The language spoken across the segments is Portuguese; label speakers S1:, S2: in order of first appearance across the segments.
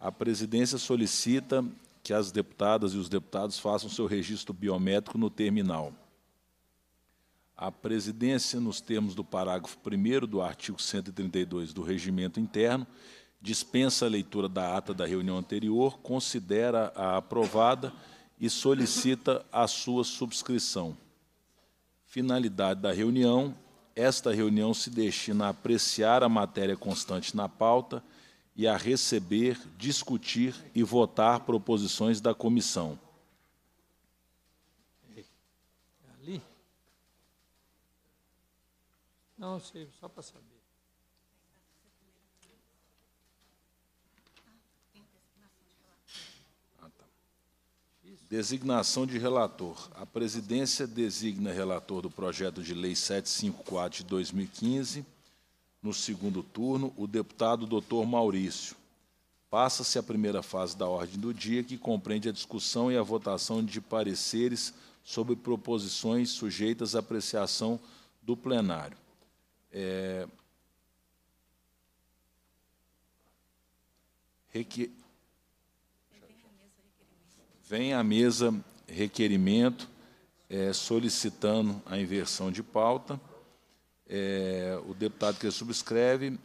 S1: a presidência solicita que as deputadas e os deputados façam seu registro biométrico no terminal. A presidência, nos termos do parágrafo 1 do artigo 132 do Regimento Interno, dispensa a leitura da ata da reunião anterior, considera a aprovada e solicita a sua subscrição. Finalidade da reunião: esta reunião se destina a apreciar a matéria constante na pauta e a receber, discutir e votar proposições da comissão.
S2: Ali? Não, sei, só para saber.
S1: Ah, tá. Designação de relator. A presidência designa relator do projeto de lei 754 de 2015 no segundo turno, o deputado Dr. Maurício. Passa-se a primeira fase da ordem do dia, que compreende a discussão e a votação de pareceres sobre proposições sujeitas à apreciação do plenário. É... Vem à mesa requerimento é, solicitando a inversão de pauta. É, o deputado que subscreve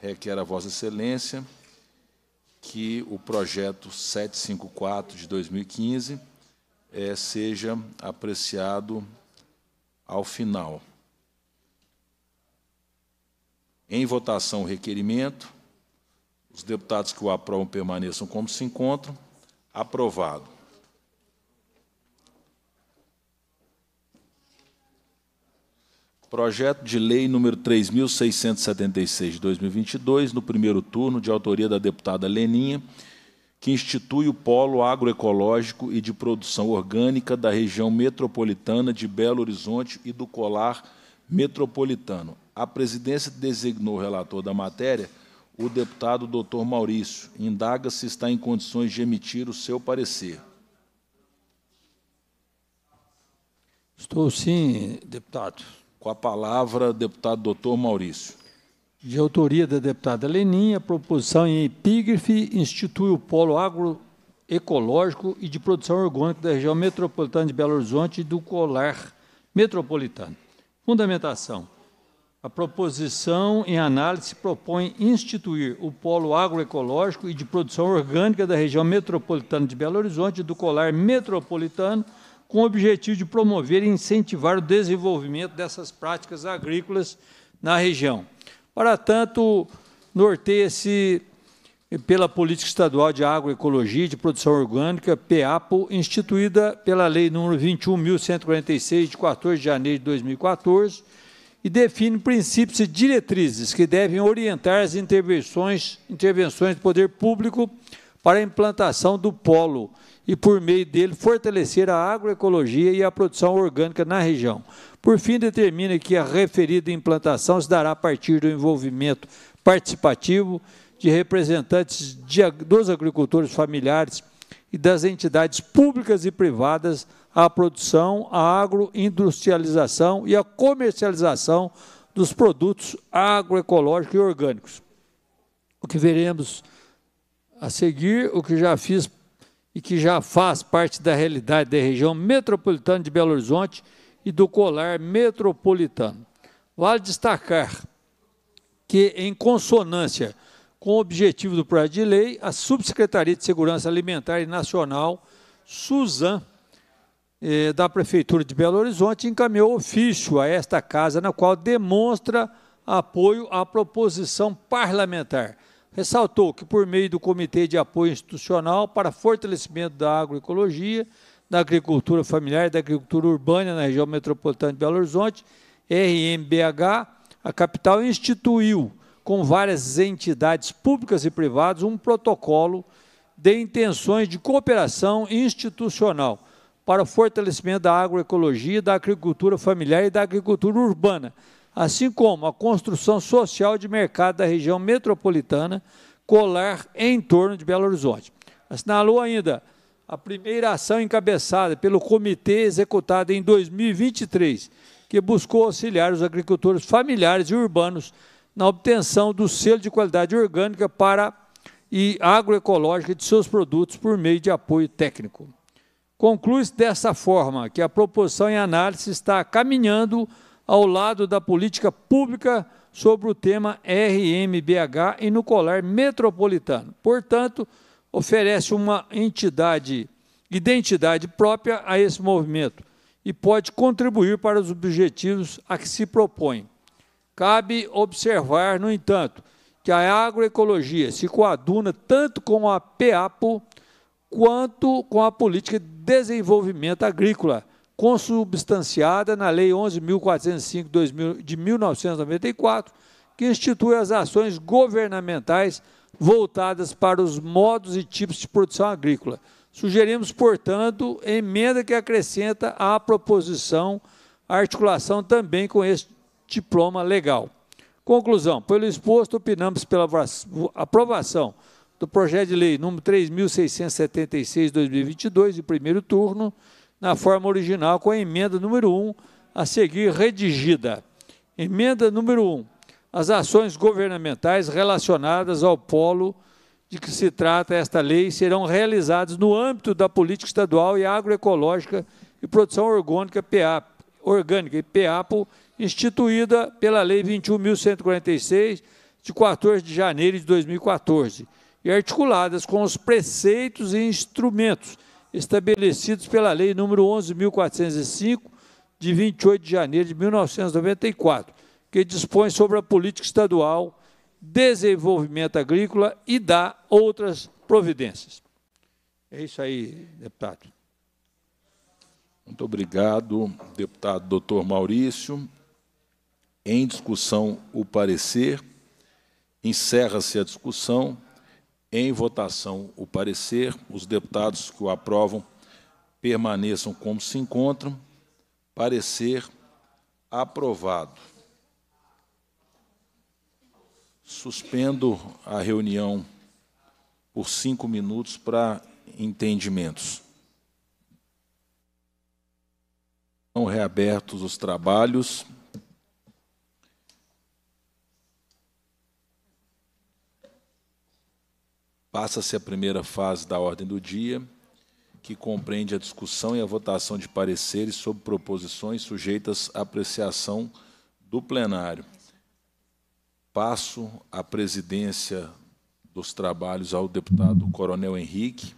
S1: requer a Vossa Excelência que o projeto 754 de 2015 é, seja apreciado ao final. Em votação o requerimento, os deputados que o aprovam permaneçam como se encontram. Aprovado. Projeto de Lei número 3.676 de 2022, no primeiro turno, de autoria da deputada Leninha, que institui o Polo Agroecológico e de Produção Orgânica da região metropolitana de Belo Horizonte e do Colar Metropolitano. A presidência designou o relator da matéria, o deputado doutor Maurício. Indaga se está em condições de emitir o seu parecer.
S2: Estou sim, deputado. Com a palavra, deputado doutor Maurício. De autoria da deputada Lenin, a proposição em epígrafe institui o polo agroecológico e de produção orgânica da região metropolitana de Belo Horizonte e do colar metropolitano. Fundamentação. A proposição em análise propõe instituir o polo agroecológico e de produção orgânica da região metropolitana de Belo Horizonte e do colar metropolitano com o objetivo de promover e incentivar o desenvolvimento dessas práticas agrícolas na região. Para tanto, norteia-se pela Política Estadual de Agroecologia e de Produção Orgânica, PEAPO, instituída pela Lei nº 21.146, de 14 de janeiro de 2014, e define princípios e diretrizes que devem orientar as intervenções, intervenções do poder público para a implantação do polo e, por meio dele, fortalecer a agroecologia e a produção orgânica na região. Por fim, determina que a referida implantação se dará a partir do envolvimento participativo de representantes de, dos agricultores familiares e das entidades públicas e privadas à produção, à agroindustrialização e à comercialização dos produtos agroecológicos e orgânicos. O que veremos a seguir o que já fiz e que já faz parte da realidade da região metropolitana de Belo Horizonte e do colar metropolitano. Vale destacar que, em consonância com o objetivo do projeto de lei, a Subsecretaria de Segurança Alimentar e Nacional, SUSAM, eh, da Prefeitura de Belo Horizonte, encaminhou ofício a esta casa, na qual demonstra apoio à proposição parlamentar ressaltou que, por meio do Comitê de Apoio Institucional para Fortalecimento da Agroecologia, da Agricultura Familiar e da Agricultura Urbana na região metropolitana de Belo Horizonte, RMBH, a capital instituiu, com várias entidades públicas e privadas, um protocolo de intenções de cooperação institucional para o fortalecimento da agroecologia, da agricultura familiar e da agricultura urbana, assim como a construção social de mercado da região metropolitana colar em torno de Belo Horizonte. Assinalou ainda a primeira ação encabeçada pelo comitê executada em 2023, que buscou auxiliar os agricultores familiares e urbanos na obtenção do selo de qualidade orgânica para e agroecológica de seus produtos por meio de apoio técnico. Conclui-se dessa forma que a proposição em análise está caminhando ao lado da política pública sobre o tema RMBH e no colar metropolitano. Portanto, oferece uma entidade, identidade própria a esse movimento e pode contribuir para os objetivos a que se propõe. Cabe observar, no entanto, que a agroecologia se coaduna tanto com a PEAPO quanto com a política de desenvolvimento agrícola, consubstanciada na Lei 11.405 de 1994, que institui as ações governamentais voltadas para os modos e tipos de produção agrícola. Sugerimos, portanto, emenda que acrescenta à proposição a articulação também com este diploma legal. Conclusão: pelo exposto, opinamos pela aprovação do projeto de lei número 3676/2022 de primeiro turno na forma original com a emenda número 1 a seguir redigida. Emenda número 1. As ações governamentais relacionadas ao polo de que se trata esta lei serão realizadas no âmbito da política estadual e agroecológica e produção orgânica, PA, orgânica e PEAPO, instituída pela Lei 21.146, de 14 de janeiro de 2014, e articuladas com os preceitos e instrumentos estabelecidos pela Lei número 11.405, de 28 de janeiro de 1994, que dispõe sobre a política estadual, desenvolvimento agrícola e dá outras providências. É isso aí, deputado.
S1: Muito obrigado, deputado doutor Maurício. Em discussão, o parecer. Encerra-se a discussão. Em votação o parecer, os deputados que o aprovam permaneçam como se encontram. Parecer aprovado. Suspendo a reunião por cinco minutos para entendimentos. Estão reabertos os trabalhos. Passa-se a primeira fase da ordem do dia, que compreende a discussão e a votação de pareceres sobre proposições sujeitas à apreciação do plenário. Passo a presidência dos trabalhos ao deputado Coronel Henrique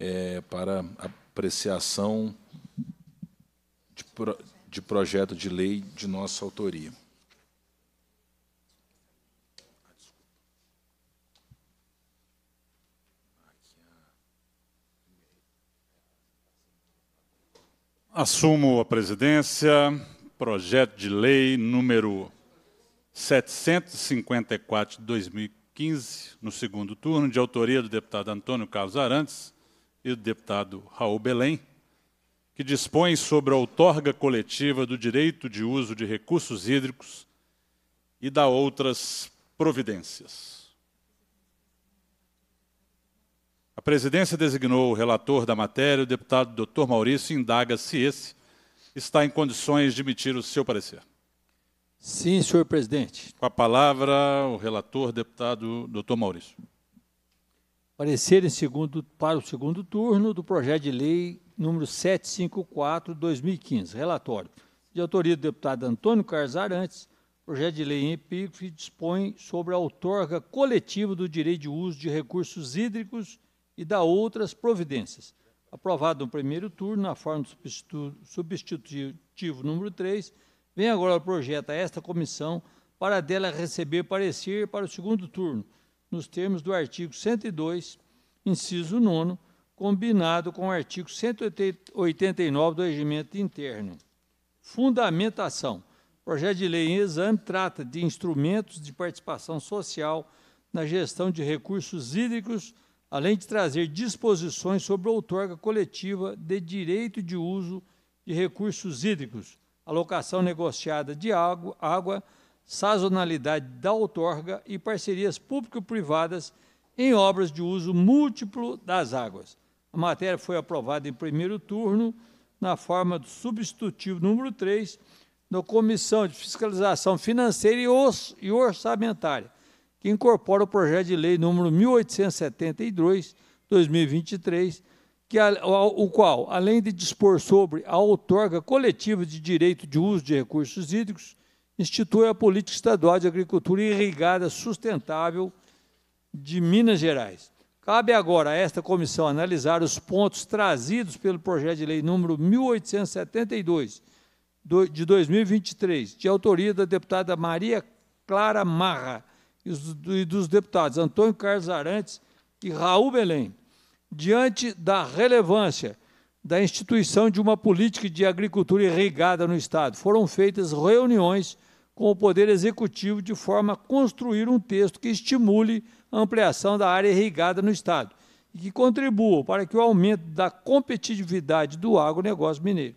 S1: é, para apreciação de, pro, de projeto de lei de nossa autoria.
S3: Assumo a presidência, projeto de lei número 754 de 2015, no segundo turno, de autoria do deputado Antônio Carlos Arantes e do deputado Raul Belém, que dispõe sobre a outorga coletiva do direito de uso de recursos hídricos e da outras providências. A presidência designou o relator da matéria, o deputado Dr. Maurício, indaga se esse está em condições de emitir o seu parecer.
S2: Sim, senhor
S3: presidente. Com a palavra, o relator, deputado Dr. Maurício.
S2: Parecer em segundo, para o segundo turno do projeto de lei número 754-2015. Relatório. De autoria do deputado Antônio Carlos Arantes, projeto de lei em epígrafe dispõe sobre a outorga coletiva do direito de uso de recursos hídricos e da outras providências. Aprovado no primeiro turno, na forma do substitutivo número 3, vem agora o projeto a esta comissão para dela receber parecer para o segundo turno, nos termos do artigo 102, inciso 9, combinado com o artigo 189 do Regimento Interno. Fundamentação. O projeto de lei em exame trata de instrumentos de participação social na gestão de recursos hídricos além de trazer disposições sobre a outorga coletiva de direito de uso de recursos hídricos, alocação negociada de água, água sazonalidade da outorga e parcerias público-privadas em obras de uso múltiplo das águas. A matéria foi aprovada em primeiro turno, na forma do substitutivo número 3, na Comissão de Fiscalização Financeira e Orçamentária, que incorpora o projeto de lei número 1872, 2023, que, o qual, além de dispor sobre a outorga coletiva de direito de uso de recursos hídricos, institui a política estadual de agricultura irrigada sustentável de Minas Gerais. Cabe agora a esta comissão analisar os pontos trazidos pelo projeto de lei número 1872 de 2023, de autoria da deputada Maria Clara Marra, e dos deputados Antônio Carlos Arantes e Raul Belém, diante da relevância da instituição de uma política de agricultura irrigada no Estado. Foram feitas reuniões com o Poder Executivo de forma a construir um texto que estimule a ampliação da área irrigada no Estado e que contribua para que o aumento da competitividade do agronegócio mineiro.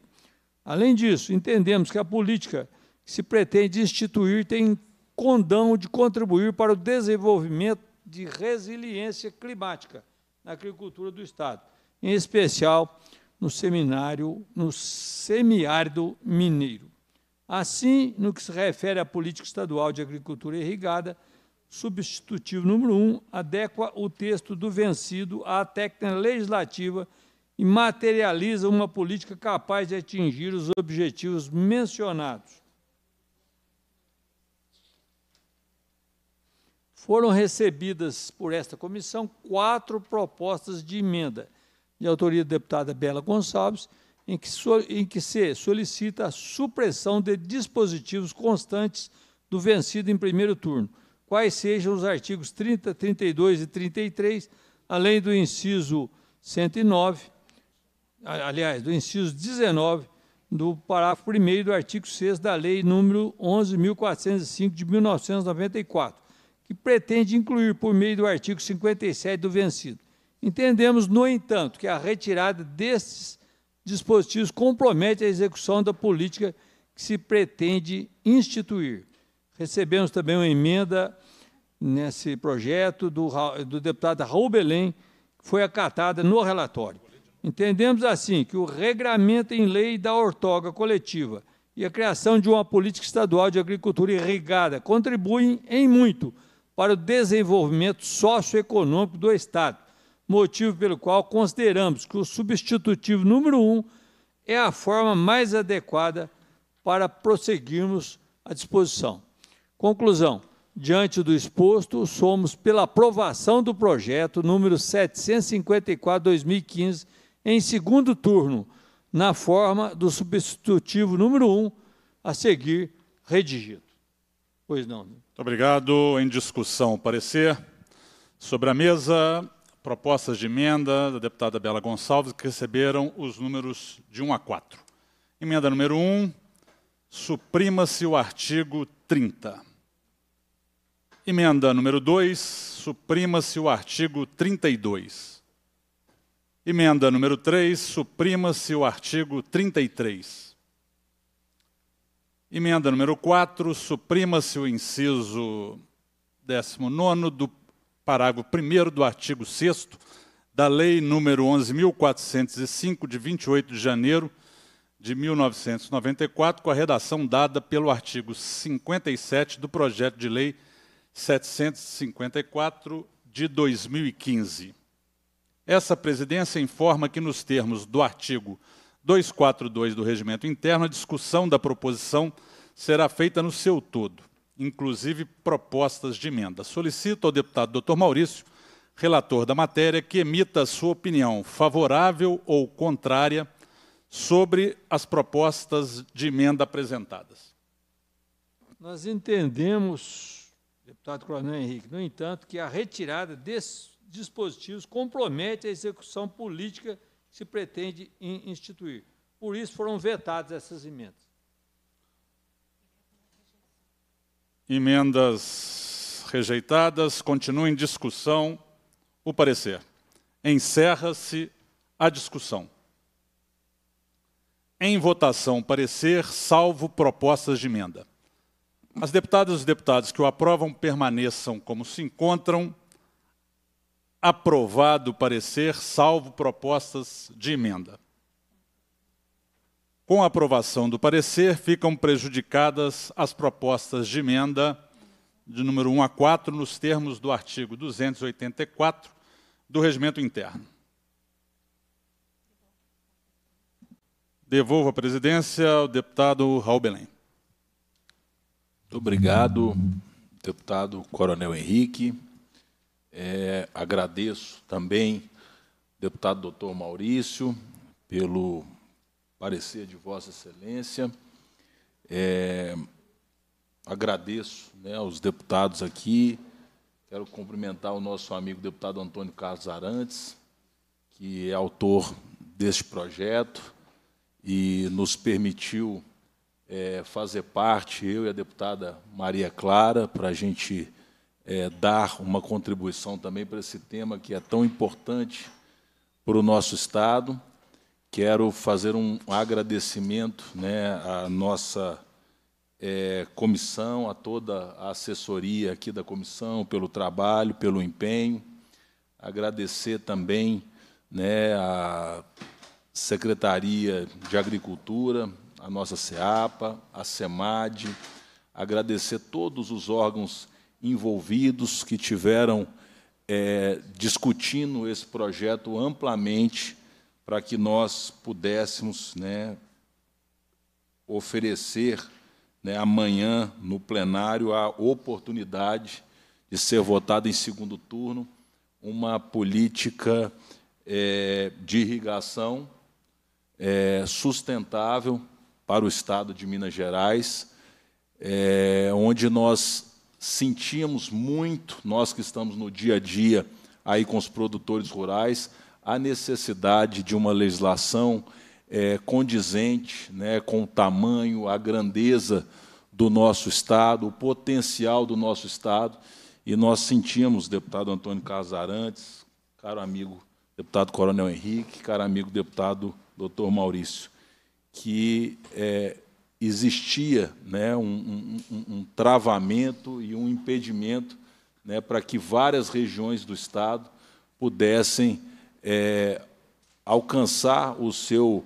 S2: Além disso, entendemos que a política que se pretende instituir tem condão de contribuir para o desenvolvimento de resiliência climática na agricultura do Estado, em especial no seminário, no semiárido mineiro. Assim, no que se refere à política estadual de agricultura irrigada, substitutivo número 1 um, adequa o texto do vencido à técnica legislativa e materializa uma política capaz de atingir os objetivos mencionados. foram recebidas por esta comissão quatro propostas de emenda de autoria da deputada Bela Gonçalves, em que, so, em que se solicita a supressão de dispositivos constantes do vencido em primeiro turno, quais sejam os artigos 30, 32 e 33, além do inciso 109, aliás, do inciso 19 do parágrafo 1 do artigo 6 da Lei nº 11.405 de 1994, que pretende incluir por meio do artigo 57 do vencido. Entendemos, no entanto, que a retirada destes dispositivos compromete a execução da política que se pretende instituir. Recebemos também uma emenda nesse projeto do, do deputado Raul Belém, que foi acatada no relatório. Entendemos assim que o regramento em lei da ortoga coletiva e a criação de uma política estadual de agricultura irrigada contribuem em muito para o desenvolvimento socioeconômico do Estado, motivo pelo qual consideramos que o substitutivo número um é a forma mais adequada para prosseguirmos a disposição. Conclusão. Diante do exposto, somos pela aprovação do projeto número 754-2015, em segundo turno, na forma do substitutivo número 1, a seguir redigido. Pois não. Muito
S3: obrigado. Em discussão, parecer. Sobre a mesa, propostas de emenda da deputada Bela Gonçalves, que receberam os números de 1 a 4. Emenda número 1, suprima-se o artigo 30. Emenda número 2, suprima-se o artigo 32. Emenda número 3, suprima-se o artigo 33. Emenda número 4, suprima-se o inciso 19 do parágrafo 1 do artigo 6 da Lei número 11.405, de 28 de janeiro de 1994, com a redação dada pelo artigo 57 do projeto de lei 754 de 2015. Essa presidência informa que, nos termos do artigo 242 do Regimento Interno, a discussão da proposição será feita no seu todo, inclusive propostas de emenda. Solicito ao deputado Dr. Maurício, relator da matéria, que emita sua opinião favorável ou contrária sobre as propostas de emenda apresentadas.
S2: Nós entendemos, deputado Coronel Henrique, no entanto, que a retirada desses dispositivos compromete a execução política se pretende instituir. Por isso foram vetadas essas emendas.
S3: Emendas rejeitadas, continua em discussão o parecer. Encerra-se a discussão. Em votação, parecer, salvo propostas de emenda. As deputadas e os deputados que o aprovam permaneçam como se encontram aprovado o parecer, salvo propostas de emenda. Com a aprovação do parecer, ficam prejudicadas as propostas de emenda de número 1 a 4, nos termos do artigo 284 do Regimento Interno. Devolvo a presidência ao deputado Raul Belém. Muito obrigado, deputado Coronel Henrique. É, agradeço
S1: também, deputado doutor Maurício, pelo parecer de Vossa Excelência. É, agradeço né, aos deputados aqui. Quero cumprimentar o nosso amigo deputado Antônio Carlos Arantes, que é autor deste projeto e nos permitiu é, fazer parte, eu e a deputada Maria Clara, para a gente é, dar uma contribuição também para esse tema que é tão importante para o nosso Estado. Quero fazer um agradecimento né, à nossa é, comissão, a toda a assessoria aqui da comissão, pelo trabalho, pelo empenho. Agradecer também né, a Secretaria de Agricultura, a nossa SEAPA, a SEMAD, agradecer todos os órgãos envolvidos, que tiveram é, discutindo esse projeto amplamente para que nós pudéssemos né, oferecer né, amanhã no plenário a oportunidade de ser votada em segundo turno uma política é, de irrigação é, sustentável para o Estado de Minas Gerais, é, onde nós sentíamos muito, nós que estamos no dia a dia aí com os produtores rurais, a necessidade de uma legislação é, condizente né, com o tamanho, a grandeza do nosso Estado, o potencial do nosso Estado. E nós sentíamos, deputado Antônio Casarantes, caro amigo deputado Coronel Henrique, caro amigo deputado doutor Maurício, que é, existia né, um, um, um, travamento e um impedimento né, para que várias regiões do Estado pudessem é, alcançar o seu,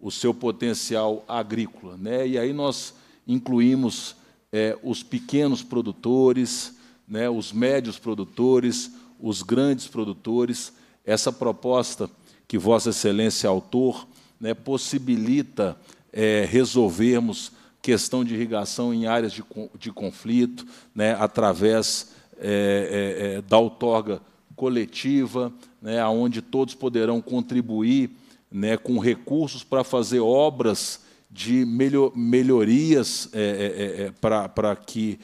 S1: o seu potencial agrícola. Né? E aí nós incluímos é, os pequenos produtores, né, os médios produtores, os grandes produtores. Essa proposta que Vossa Excelência é autor né, possibilita é, resolvermos questão de irrigação em áreas de, de conflito, né, através é, é, é da outorga coletiva, né, onde todos poderão contribuir né, com recursos para fazer obras de melhor, melhorias é, é, é para que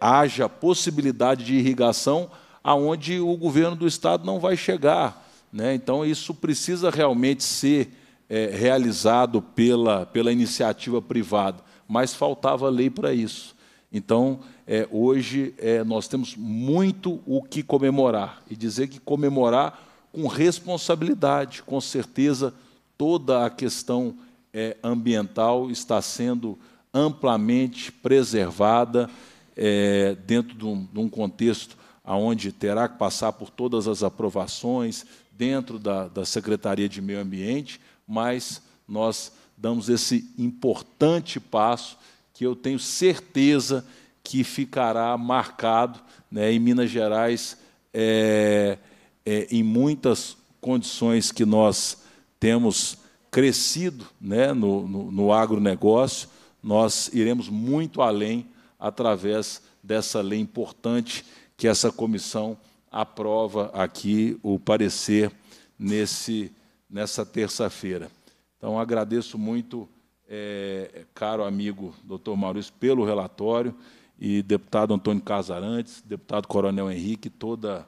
S1: haja possibilidade de irrigação aonde o governo do Estado não vai chegar. Né? Então, isso precisa realmente ser é, realizado pela, pela iniciativa privada, mas faltava lei para isso. Então, é, hoje, é, nós temos muito o que comemorar e dizer que comemorar com responsabilidade, com certeza, toda a questão é, ambiental está sendo amplamente preservada é, dentro de um, de um contexto onde terá que passar por todas as aprovações dentro da, da Secretaria de Meio Ambiente, mas nós damos esse importante passo que eu tenho certeza que ficará marcado né, em Minas Gerais, é, é, em muitas condições que nós temos crescido né, no, no, no agronegócio, nós iremos muito além através dessa lei importante que essa comissão aprova aqui o parecer nesse nessa terça-feira. Então, agradeço muito, é, caro amigo doutor Maurício, pelo relatório, e deputado Antônio Casarantes, deputado Coronel Henrique, toda,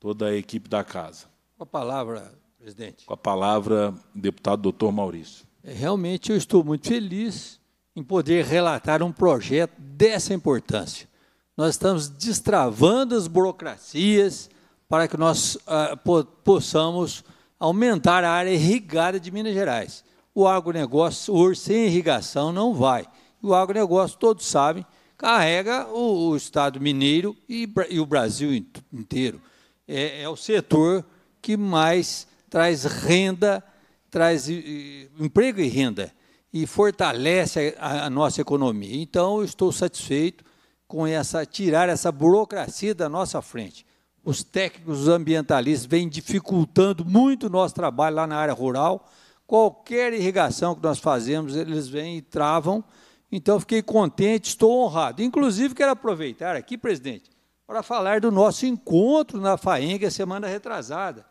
S1: toda a equipe da casa.
S2: Com a palavra, presidente. Com a
S1: palavra, deputado doutor Maurício.
S2: É, realmente, eu estou muito feliz em poder relatar um projeto dessa importância. Nós estamos destravando as burocracias para que nós ah, possamos aumentar a área irrigada de Minas Gerais. O agronegócio hoje sem irrigação não vai. O agronegócio, todos sabem, carrega o, o Estado mineiro e, e, o Brasil inteiro. É, é, o setor que mais traz renda, traz e, emprego e renda, e fortalece a, a nossa economia. Então, eu estou satisfeito com essa tirar essa burocracia da nossa frente os técnicos, os ambientalistas vêm dificultando muito o nosso trabalho lá na área rural. Qualquer irrigação que nós fazemos, eles vêm e travam. Então, fiquei contente, estou honrado. Inclusive, quero aproveitar aqui, presidente, para falar do nosso encontro na Faenga semana retrasada.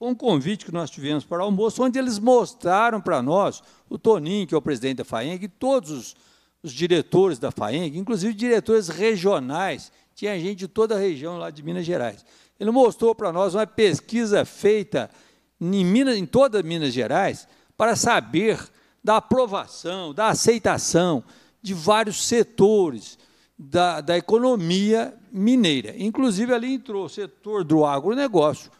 S2: Um convite que nós tivemos para almoço, onde eles mostraram para nós, o Toninho, que é o presidente da Faenga, e todos os, os diretores da Faenga, inclusive diretores regionais, tinha gente de toda a região lá de Minas Gerais. Ele mostrou para nós uma pesquisa feita em, Minas, em toda Minas Gerais para saber da aprovação, da aceitação de vários setores da, da economia mineira. Inclusive, ali entrou o setor do agronegócio,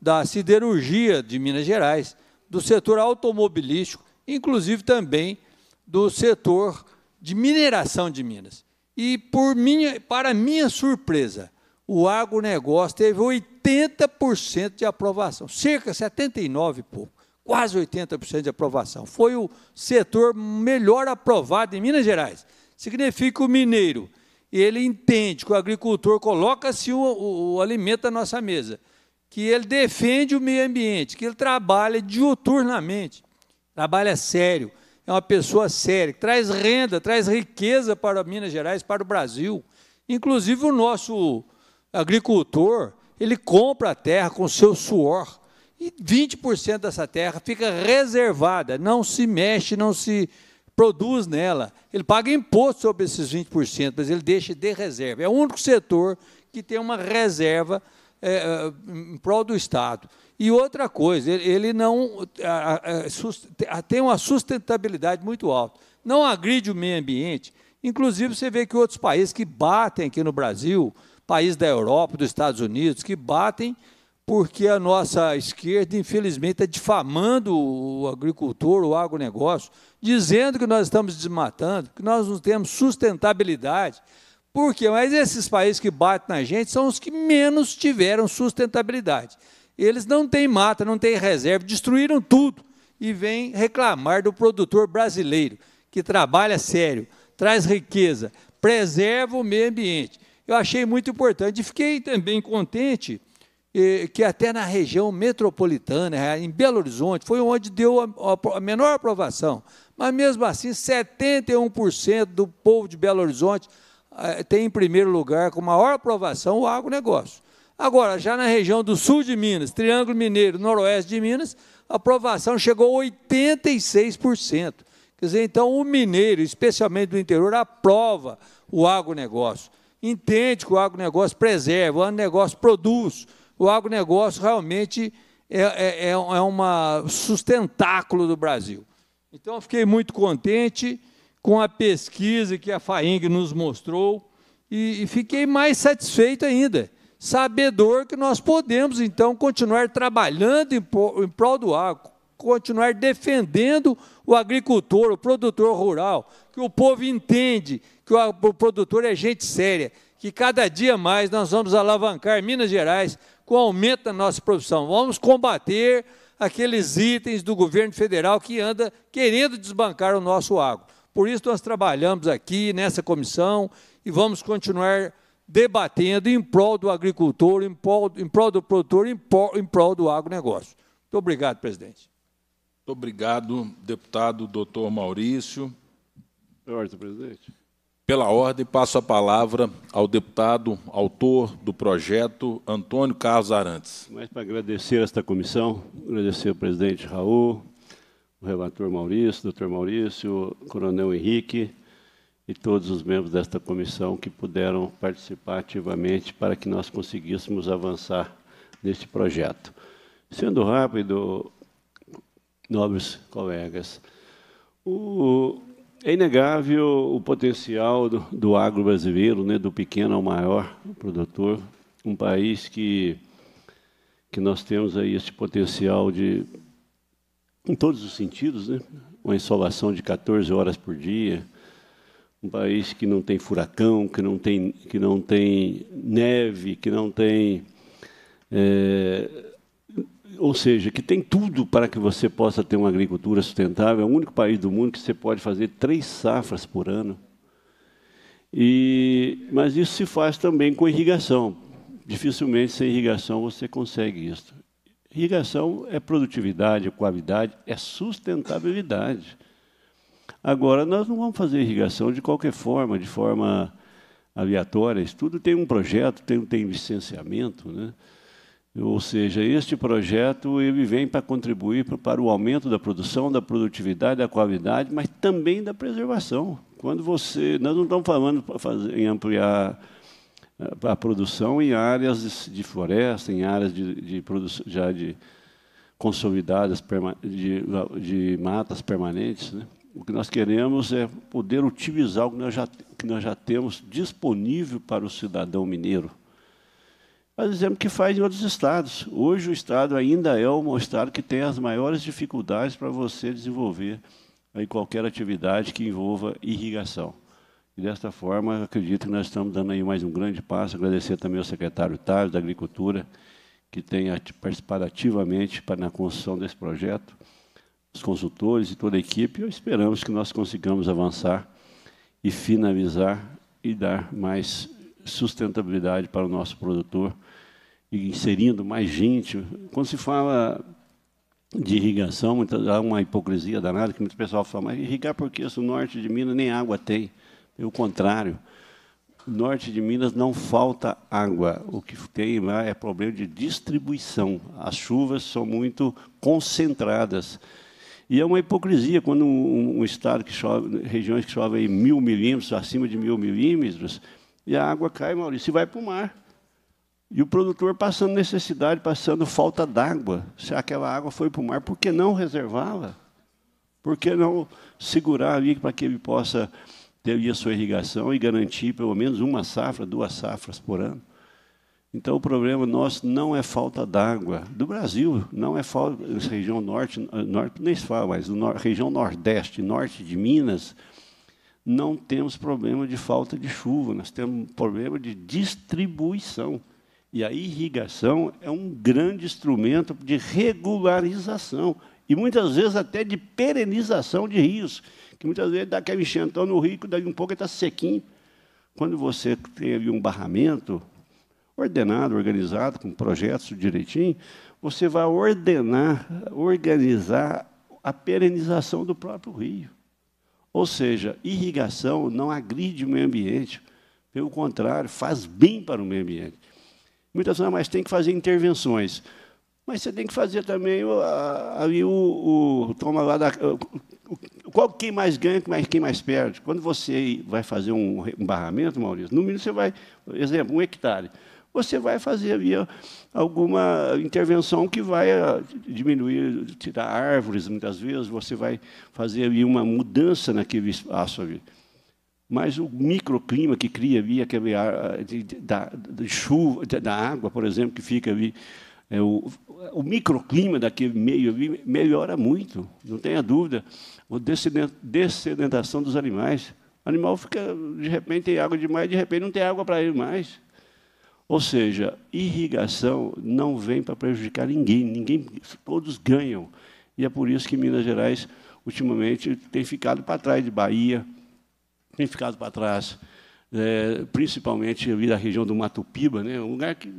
S2: da siderurgia de Minas Gerais, do setor automobilístico, inclusive também do setor de mineração de Minas. E por minha, para minha surpresa, o agronegócio teve 80% de aprovação, cerca de 79 e pouco, quase 80% de aprovação. Foi o setor melhor aprovado em Minas Gerais. Significa que o mineiro, ele entende que o agricultor coloca-se o, o, o alimento à nossa mesa, que ele defende o meio ambiente, que ele trabalha diuturnamente, trabalha sério, é uma pessoa séria, que traz renda, traz riqueza para Minas Gerais, para o Brasil. Inclusive o nosso agricultor, ele compra a terra com seu suor e 20% dessa terra fica reservada, não se mexe, não se produz nela. Ele paga imposto sobre esses 20%, mas ele deixa de reserva. É o único setor que tem uma reserva é, é, em prol do Estado. E outra coisa, ele não tem uma sustentabilidade muito alta. Não agride o meio ambiente. Inclusive, você vê que outros países que batem aqui no Brasil, países da Europa, dos Estados Unidos, que batem porque a nossa esquerda, infelizmente, está difamando o agricultor, o agronegócio, dizendo que nós estamos desmatando, que nós não temos sustentabilidade. Por quê? Mas esses países que batem na gente são os que menos tiveram sustentabilidade. Eles não têm mata, não têm reserva, destruíram tudo e vêm reclamar do produtor brasileiro, que trabalha sério, traz riqueza, preserva o meio ambiente. Eu achei muito importante e fiquei também contente eh, que até na região metropolitana, eh, em Belo Horizonte, foi onde deu a, menor aprovação. Mas mesmo assim, 71% do povo de Belo Horizonte ah, tem em primeiro lugar, com maior aprovação, o agronegócio. Agora, já na região do sul de Minas, Triângulo Mineiro, noroeste de Minas, a aprovação chegou a 86%. Quer dizer, então o mineiro, especialmente do interior, aprova o agronegócio. Entende que o agronegócio preserva, o agronegócio produz. O agronegócio realmente é, é, é, é um sustentáculo do Brasil. Então, fiquei muito contente com a pesquisa que a FAENG nos mostrou e, e fiquei mais satisfeito ainda, sabedor que nós podemos, então, continuar trabalhando em, em prol do agro, continuar defendendo o agricultor, o produtor rural, que o povo entende que o, o produtor é gente séria, que cada dia mais nós vamos alavancar Minas Gerais com o aumento da nossa produção. Vamos combater aqueles itens do governo federal que anda querendo desbancar o nosso agro. Por isso nós trabalhamos aqui nessa comissão e vamos continuar debatendo em prol do agricultor, em prol, em prol do produtor, em prol, em prol do agronegócio. Muito obrigado, presidente. Muito obrigado, deputado doutor Maurício.
S4: Ordem, presidente.
S1: Pela ordem, passo a palavra ao deputado,
S4: autor do projeto, Antônio Carlos Arantes. Mais para agradecer esta comissão, agradecer ao presidente Raul, o relator Maurício, doutor Maurício, coronel Henrique e todos os membros desta comissão que puderam participar ativamente para que nós conseguíssemos avançar neste projeto. Sendo rápido, nobres colegas, o, é inegável o potencial do, do agro brasileiro, né, do pequeno ao maior produtor, um país que, que nós temos aí esse potencial de em todos os sentidos, né? Uma insolação de 14 horas por dia, um país que não tem furacão, que não tem, que não tem neve, que não tem. É, ou seja, que tem tudo para que você possa ter uma agricultura sustentável. É o único país do mundo que você pode fazer três safras por ano. E, mas isso se faz também com irrigação. Dificilmente sem irrigação você consegue isso. Irrigação é produtividade, é qualidade, é sustentabilidade. Agora, nós não vamos fazer irrigação de qualquer forma, de forma aleatória. Isso tudo tem um projeto, tem, tem licenciamento. Né? Ou seja, este projeto ele vem para contribuir para o aumento da produção, da produtividade, da qualidade, mas também da preservação. Quando você, nós não estamos falando em ampliar a produção em áreas de floresta, em áreas de, de produção, já de consolidadas, de, de matas permanentes. Né? O que nós queremos é poder utilizar o que nós já, que nós já temos disponível para o cidadão mineiro. Nós dizemos que faz em outros estados. Hoje o estado ainda é um estado que tem as maiores dificuldades para você desenvolver aí qualquer atividade que envolva irrigação. E desta forma, acredito que nós estamos dando aí mais um grande passo. Agradecer também ao secretário Távio da Agricultura, que tem participado ativamente para, na construção desse projeto, os consultores e toda a equipe. E esperamos que nós consigamos avançar e finalizar e dar mais sustentabilidade para o nosso produtor, e inserindo mais gente. Quando se fala de irrigação, há uma hipocrisia danada, que muito pessoal fala, mas irrigar por quê? Se o norte de Minas nem água tem. Pelo contrário, norte de Minas não falta água. O que tem lá é problema de distribuição. As chuvas são muito concentradas. E é uma hipocrisia quando um, um estado que chove, regiões que chovem mil milímetros, acima de mil milímetros, e a água cai, Maurício, e vai para o mar. E o produtor passando necessidade, passando falta d'água. Se aquela água foi para o mar, por que não reservá-la? Por que não segurar ali para que ele possa teria sua irrigação e garantir pelo menos uma safra, duas safras por ano. Então, o problema nosso não é falta d'água. Do Brasil, não é falta. Região norte, norte nem se fala, mas região nordeste, norte de Minas, não temos problema de falta de chuva, nós temos problema de distribuição. E a irrigação é um grande instrumento de regularização e muitas vezes até de perenização de rios que muitas vezes dá aquele enchente então, no rio, que daí um pouco está sequinho. Quando você tem ali um barramento ordenado, organizado, com projetos direitinho, você vai ordenar, organizar a perenização do próprio rio. Ou seja, irrigação não agride o meio ambiente, pelo contrário, faz bem para o meio ambiente. Muitas vezes, ah, mas tem que fazer intervenções. Mas você tem que fazer também ali o, o, o toma lá da, qual quem mais ganha, quem mais perde. Quando você vai fazer um, barramento, Maurício, no mínimo você vai, por exemplo, um hectare você vai fazer havia alguma intervenção que vai diminuir, tirar árvores, muitas vezes, você vai fazer havia uma mudança naquele espaço ali. Mas o microclima que cria ali, aquele ar, ah, de, da, de chuva, da água, por exemplo, que fica ali é, o, o, microclima daquele meio melhora muito, não tenha dúvida. A dessedentação dos animais. O animal fica, de repente, tem água demais, de repente não tem água para ele mais. Ou seja, irrigação não vem para prejudicar ninguém, ninguém, todos ganham. E é por isso que Minas Gerais, ultimamente, tem ficado para trás de Bahia, tem ficado para trás, é, principalmente ali da região do Mato Piba, né, um lugar que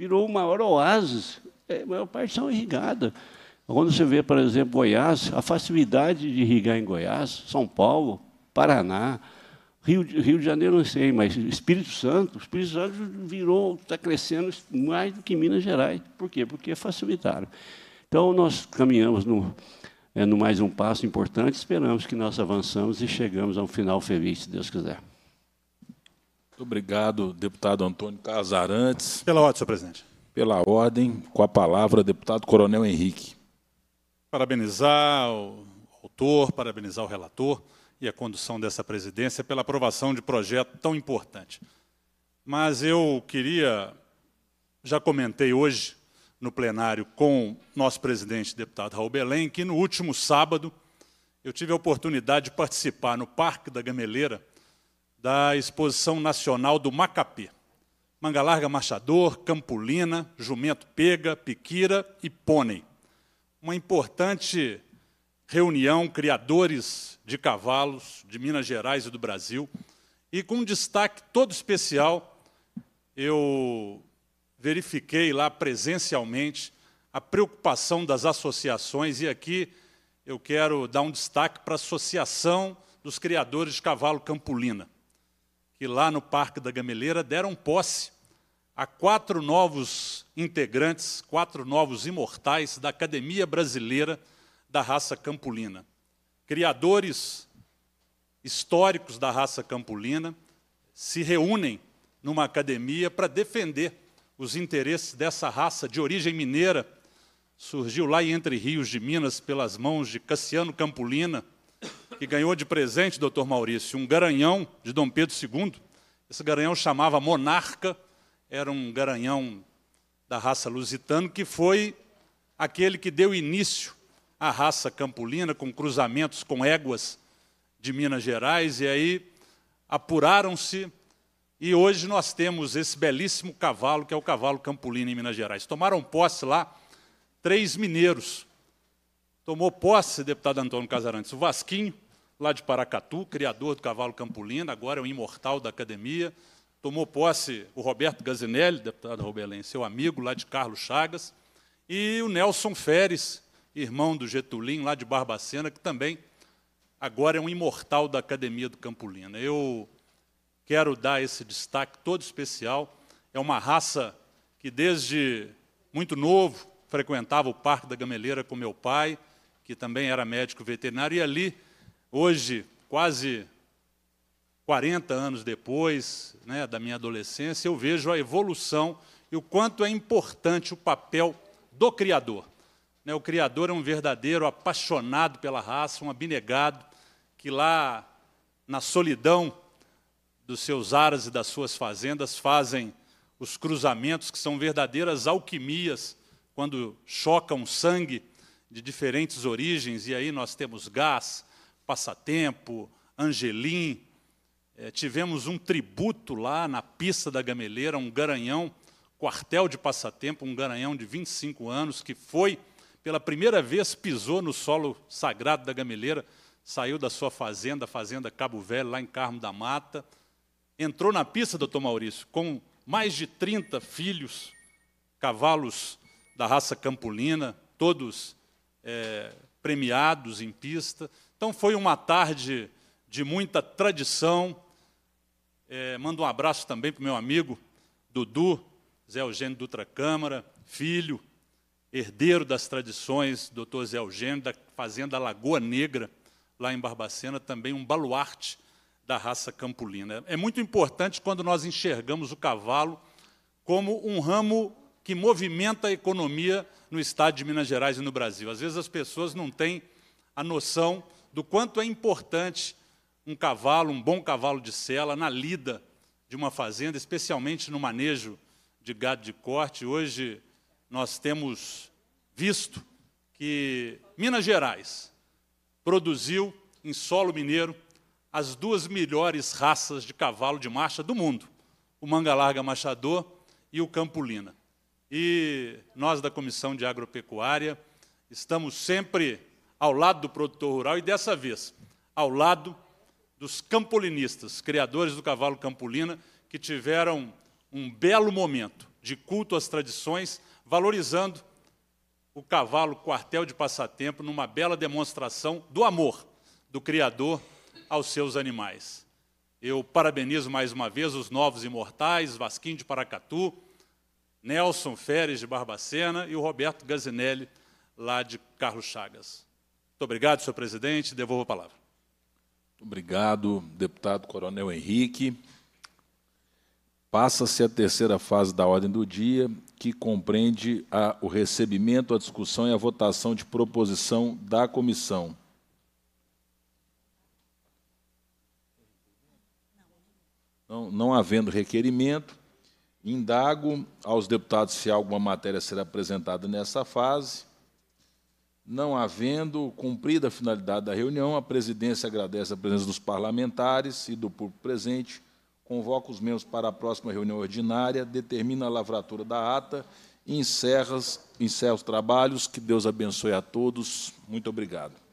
S4: virou o maior oásis. É, a maior parte são irrigadas. Quando você vê, por exemplo, Goiás, a facilidade de irrigar em Goiás, São Paulo, Paraná, Rio, Rio de Janeiro, não sei, mas Espírito Santo, o Espírito Santo virou, está crescendo mais do que Minas Gerais. Por quê? Porque facilitaram. Então, nós caminhamos no, é, no mais um passo importante, esperamos que nós avançamos e chegamos a um final feliz, se Deus quiser. Muito obrigado, deputado
S1: Antônio Casarantes. Pela ordem, senhor presidente. Pela ordem, com a palavra, deputado Coronel
S3: Henrique. Parabenizar o autor, parabenizar o relator e a condução dessa presidência pela aprovação de projeto tão importante. Mas eu queria, já comentei hoje no plenário com nosso presidente, deputado Raul Belém, que no último sábado eu tive a oportunidade de participar no Parque da Gameleira da Exposição Nacional do Macapê. Manga larga marchador, campulina, jumento pega, piquira e pônei. Uma importante reunião criadores de cavalos de Minas Gerais e do Brasil. E com um destaque todo especial, eu verifiquei lá presencialmente a preocupação das associações, e aqui eu quero dar um destaque para a Associação dos Criadores de Cavalo Campulina que lá no Parque da Gameleira deram posse a quatro novos integrantes, quatro novos imortais da Academia Brasileira da Raça Campulina. Criadores históricos da raça campulina se reúnem numa academia para defender os interesses dessa raça de origem mineira. Surgiu lá em Entre Rios de Minas pelas mãos de Cassiano Campulina, que ganhou de presente, doutor Maurício, um garanhão de Dom Pedro II. Esse garanhão chamava Monarca, era um garanhão da raça lusitana, que foi aquele que deu início à raça campolina, com cruzamentos com éguas de Minas Gerais, e aí apuraram-se, e hoje nós temos esse belíssimo cavalo, que é o cavalo campulino em Minas Gerais. Tomaram posse lá três mineiros. Tomou posse, deputado Antônio Casarantes, o Vasquinho, lá de Paracatu, criador do cavalo Campolina, agora é um imortal da academia. Tomou posse o Roberto Gazinelli, deputado Robelen, seu amigo, lá de Carlos Chagas, e o Nelson Feres, irmão do Getulim, lá de Barbacena, que também agora é um imortal da academia do Campolina. Eu quero dar esse destaque todo especial. É uma raça que desde muito novo frequentava o Parque da Gameleira com meu pai, que também era médico veterinário, e ali Hoje, quase 40 anos depois né, da minha adolescência, eu vejo a evolução e o quanto é importante o papel do Criador. Né, o Criador é um verdadeiro apaixonado pela raça, um abnegado, que lá na solidão dos seus aras e das suas fazendas fazem os cruzamentos que são verdadeiras alquimias quando chocam sangue de diferentes origens, e aí nós temos gás, Passatempo, Angelim. É, tivemos um tributo lá na pista da Gameleira, um garanhão, quartel de passatempo, um garanhão de 25 anos, que foi, pela primeira vez, pisou no solo sagrado da Gameleira, saiu da sua fazenda, fazenda Cabo Velho, lá em Carmo da Mata, entrou na pista, doutor Maurício, com mais de 30 filhos, cavalos da raça campolina, todos é, premiados em pista, então foi uma tarde de muita tradição. É, mando um abraço também para o meu amigo Dudu, Zé Eugênio Dutra Câmara, filho, herdeiro das tradições, doutor Zé Eugênio, da fazenda Lagoa Negra, lá em Barbacena, também um baluarte da raça campulina. É muito importante quando nós enxergamos o cavalo como um ramo que movimenta a economia no estado de Minas Gerais e no Brasil. Às vezes as pessoas não têm a noção do quanto é importante um cavalo, um bom cavalo de sela, na lida de uma fazenda, especialmente no manejo de gado de corte. Hoje nós temos visto que Minas Gerais produziu em solo mineiro as duas melhores raças de cavalo de marcha do mundo, o manga larga machador e o campolina. E nós da Comissão de Agropecuária estamos sempre ao lado do produtor rural e dessa vez ao lado dos campolinistas, criadores do cavalo campolina, que tiveram um belo momento de culto às tradições, valorizando o cavalo quartel de passatempo numa bela demonstração do amor do criador aos seus animais. Eu parabenizo mais uma vez os novos imortais, Vasquinho de Paracatu, Nelson Feres de Barbacena e o Roberto Gazinelli, lá de Carlos Chagas. Muito obrigado, senhor presidente. Devolvo a palavra.
S1: Obrigado, deputado Coronel Henrique. Passa-se a terceira fase da ordem do dia, que compreende a, o recebimento, a discussão e a votação de proposição da comissão. Não, não havendo requerimento, indago aos deputados se alguma matéria será apresentada nessa fase. Não havendo cumprida a finalidade da reunião, a presidência agradece a presença dos parlamentares e do público presente, convoca os membros para a próxima reunião ordinária, determina a lavratura da ata e encerra, encerra os trabalhos. Que Deus abençoe a todos. Muito obrigado.